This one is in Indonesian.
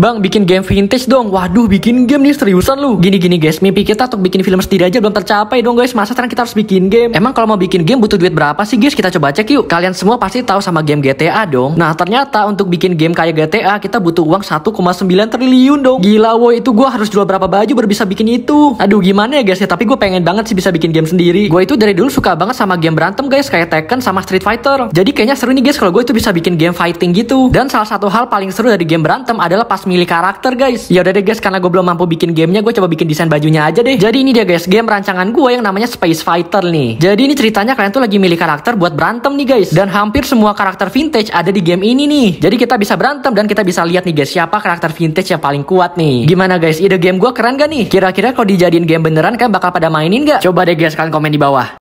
Bang bikin game vintage dong Waduh bikin game nih seriusan lu Gini-gini guys Mimpi kita untuk bikin film sendiri aja belum tercapai dong guys Masa sekarang kita harus bikin game Emang kalau mau bikin game butuh duit berapa sih guys Kita coba cek yuk Kalian semua pasti tahu sama game GTA dong Nah ternyata untuk bikin game kayak GTA Kita butuh uang 1,9 triliun dong Gila woi itu gue harus jual berapa baju baru bisa bikin itu Aduh gimana ya guys ya Tapi gue pengen banget sih bisa bikin game sendiri Gue itu dari dulu suka banget sama game berantem guys Kayak Tekken sama Street Fighter Jadi kayaknya seru nih guys Kalau gue itu bisa bikin game fighting gitu Dan salah satu hal paling seru dari game berantem adalah pas milih karakter guys. Ya udah deh guys, karena gue belum mampu bikin gamenya, gue coba bikin desain bajunya aja deh. Jadi ini dia guys, game rancangan gue yang namanya Space Fighter nih. Jadi ini ceritanya kalian tuh lagi milih karakter buat berantem nih guys. Dan hampir semua karakter vintage ada di game ini nih. Jadi kita bisa berantem dan kita bisa lihat nih guys siapa karakter vintage yang paling kuat nih. Gimana guys, ide game gue keren gak nih? Kira-kira kalau dijadiin game beneran kan bakal pada mainin gak? Coba deh guys kalian komen di bawah.